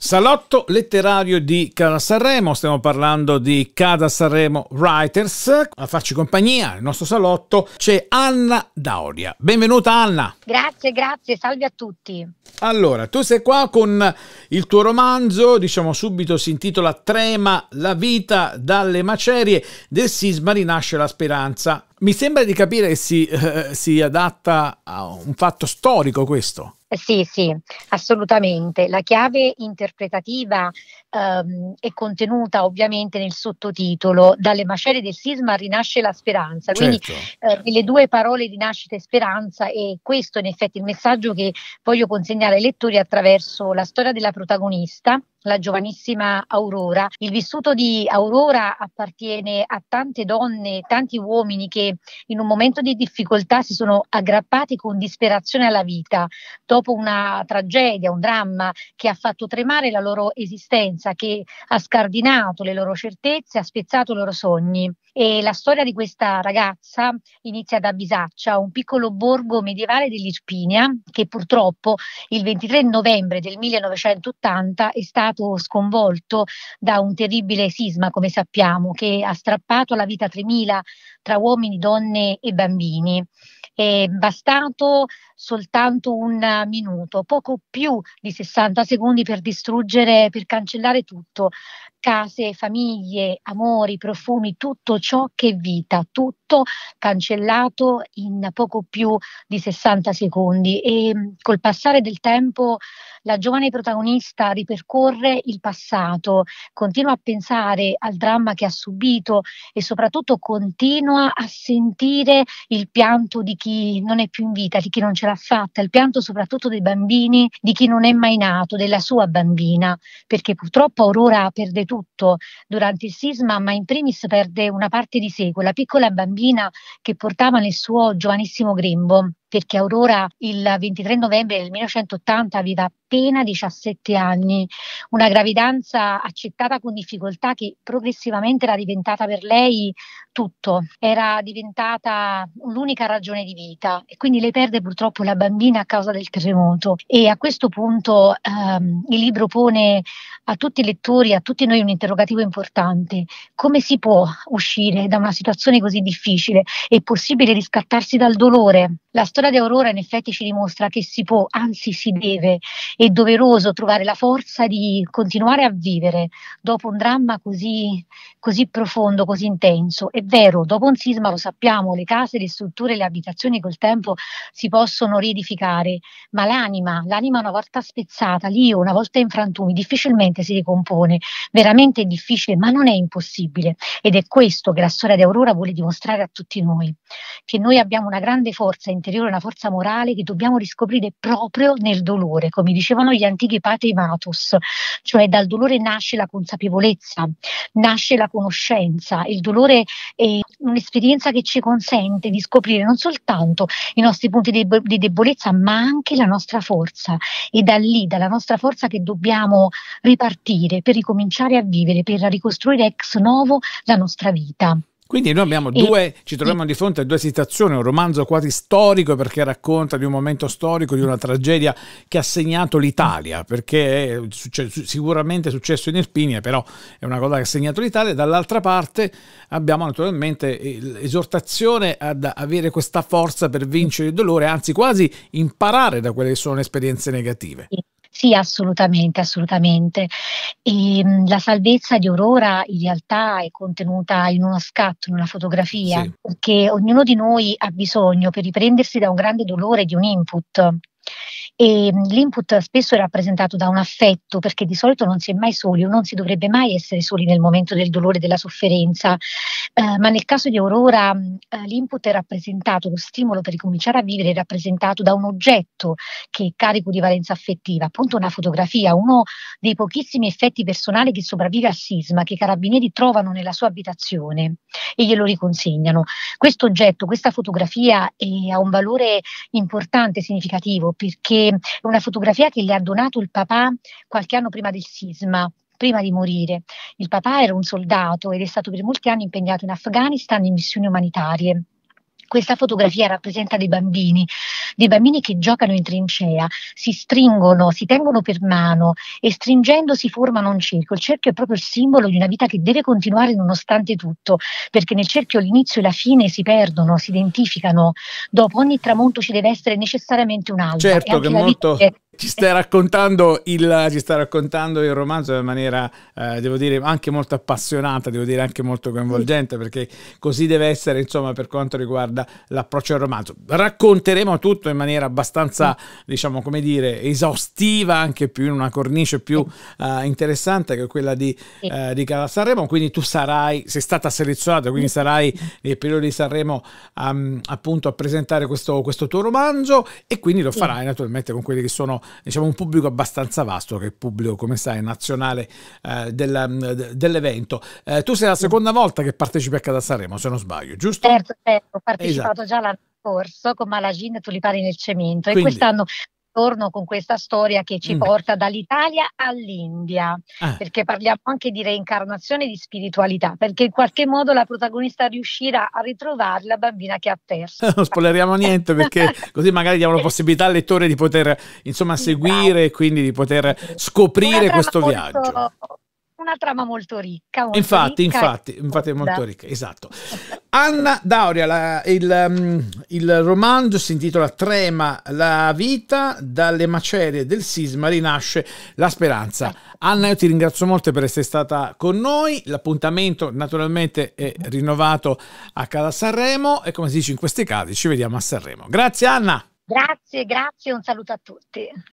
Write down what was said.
Salotto letterario di Cada Sanremo, stiamo parlando di Cada Sanremo Writers. A farci compagnia nel nostro salotto c'è Anna Dauria. Benvenuta Anna. Grazie, grazie, salve a tutti. Allora, tu sei qua con il tuo romanzo, diciamo subito si intitola Trema la vita dalle macerie, del sisma rinasce la speranza. Mi sembra di capire che si, eh, si adatta a un fatto storico questo. Eh, sì, sì, assolutamente. La chiave interpretativa ehm, è contenuta ovviamente nel sottotitolo Dalle macerie del sisma rinasce la speranza, quindi certo. eh, nelle due parole rinascita e speranza e questo in effetti è il messaggio che voglio consegnare ai lettori attraverso la storia della protagonista la giovanissima Aurora. Il vissuto di Aurora appartiene a tante donne, tanti uomini che in un momento di difficoltà si sono aggrappati con disperazione alla vita, dopo una tragedia, un dramma che ha fatto tremare la loro esistenza violenza che ha scardinato le loro certezze, ha spezzato i loro sogni. E la storia di questa ragazza inizia da Bisaccia, un piccolo borgo medievale dell'Irpinia che purtroppo il 23 novembre del 1980 è stato sconvolto da un terribile sisma, come sappiamo, che ha strappato la vita a 3.000 tra uomini, donne e bambini. È bastato soltanto un minuto, poco più di 60 secondi per distruggere, per cancellare dare tutto case, famiglie, amori, profumi, tutto ciò che è vita, tutto cancellato in poco più di 60 secondi e mm, col passare del tempo la giovane protagonista ripercorre il passato, continua a pensare al dramma che ha subito e soprattutto continua a sentire il pianto di chi non è più in vita, di chi non ce l'ha fatta, il pianto soprattutto dei bambini, di chi non è mai nato, della sua bambina, perché purtroppo Aurora perde tutto tutto durante il sisma, ma in primis perde una parte di sé, quella piccola bambina che portava nel suo giovanissimo grembo perché Aurora il 23 novembre del 1980 aveva appena 17 anni, una gravidanza accettata con difficoltà che progressivamente era diventata per lei tutto, era diventata l'unica ragione di vita e quindi lei perde purtroppo la bambina a causa del terremoto e a questo punto ehm, il libro pone a tutti i lettori, a tutti noi un interrogativo importante, come si può uscire da una situazione così difficile? È possibile riscattarsi dal dolore? La storia di Aurora in effetti ci dimostra che si può, anzi si deve, è doveroso trovare la forza di continuare a vivere dopo un dramma così, così profondo, così intenso. È vero, dopo un sisma lo sappiamo, le case, le strutture, le abitazioni col tempo si possono riedificare, ma l'anima, l'anima una volta spezzata, l'io una volta in frantumi, difficilmente si ricompone, veramente è difficile, ma non è impossibile. Ed è questo che la storia di Aurora vuole dimostrare a tutti noi, che noi abbiamo una grande forza interiore è una forza morale che dobbiamo riscoprire proprio nel dolore, come dicevano gli antichi patri matus, cioè dal dolore nasce la consapevolezza, nasce la conoscenza, il dolore è un'esperienza che ci consente di scoprire non soltanto i nostri punti di, di debolezza, ma anche la nostra forza e da lì, dalla nostra forza che dobbiamo ripartire per ricominciare a vivere, per ricostruire ex novo la nostra vita. Quindi noi abbiamo due, ci troviamo di fronte a due situazioni, un romanzo quasi storico perché racconta di un momento storico, di una tragedia che ha segnato l'Italia, perché è successo, sicuramente è successo in Irpinia, però è una cosa che ha segnato l'Italia. Dall'altra parte abbiamo naturalmente eh, l'esortazione ad avere questa forza per vincere il dolore, anzi quasi imparare da quelle che sono le esperienze negative. Sì. Sì, assolutamente, assolutamente. E, ehm, la salvezza di Aurora in realtà è contenuta in uno scatto, in una fotografia, sì. perché ognuno di noi ha bisogno, per riprendersi da un grande dolore, di un input e mm, l'input spesso è rappresentato da un affetto perché di solito non si è mai soli o non si dovrebbe mai essere soli nel momento del dolore e della sofferenza, eh, ma nel caso di Aurora mm, eh, l'input è rappresentato, lo stimolo per ricominciare a vivere è rappresentato da un oggetto che è carico di valenza affettiva, appunto una fotografia, uno dei pochissimi effetti personali che sopravvive al sisma che i carabinieri trovano nella sua abitazione e glielo riconsegnano. Questo oggetto, questa fotografia eh, ha un valore importante, significativo perché è una fotografia che gli ha donato il papà qualche anno prima del sisma prima di morire. Il papà era un soldato ed è stato per molti anni impegnato in Afghanistan in missioni umanitarie. Questa fotografia rappresenta dei bambini, dei bambini che giocano in trincea, si stringono, si tengono per mano e stringendosi formano un cerchio. Il cerchio è proprio il simbolo di una vita che deve continuare nonostante tutto, perché nel cerchio l'inizio e la fine si perdono, si identificano. Dopo ogni tramonto ci deve essere necessariamente un altro. Certo, che molto... Che ci stai raccontando il, ci stai raccontando il romanzo in maniera, eh, devo dire, anche molto appassionata, devo dire anche molto coinvolgente, perché così deve essere, insomma, per quanto riguarda l'approccio al romanzo. Racconteremo tutto in maniera abbastanza, mm. diciamo, come dire, esaustiva, anche più in una cornice più eh, interessante che quella di, eh, di Cala Sanremo, quindi tu sarai, sei stata selezionata, quindi mm. sarai nel periodo di Sanremo um, appunto a presentare questo, questo tuo romanzo e quindi lo farai naturalmente con quelli che sono diciamo, un pubblico abbastanza vasto, che è il pubblico, come sai, nazionale eh, dell'evento. eh, tu sei la seconda volta che partecipi a Cada Sanremo, se non sbaglio, giusto? Certo, certo, ho partecipato esatto. già l'anno scorso con Malagin e Tulipani nel cemento Quindi. e quest'anno torno con questa storia che ci mm. porta dall'Italia all'India, ah. perché parliamo anche di reincarnazione e di spiritualità, perché in qualche modo la protagonista riuscirà a ritrovare la bambina che ha perso. non spoileriamo niente perché così magari diamo la possibilità al lettore di poter insomma esatto. seguire e quindi di poter scoprire questo molto... viaggio una trama molto ricca. Molto infatti, ricca infatti, infatti, è molto ricca, esatto. Anna Dauria, la, il, um, il, romanzo si intitola Trema la vita, dalle macerie del sisma rinasce la speranza. Anna, io ti ringrazio molto per essere stata con noi, l'appuntamento naturalmente è rinnovato a casa Sanremo e come si dice in questi casi ci vediamo a Sanremo. Grazie Anna! Grazie, grazie, un saluto a tutti.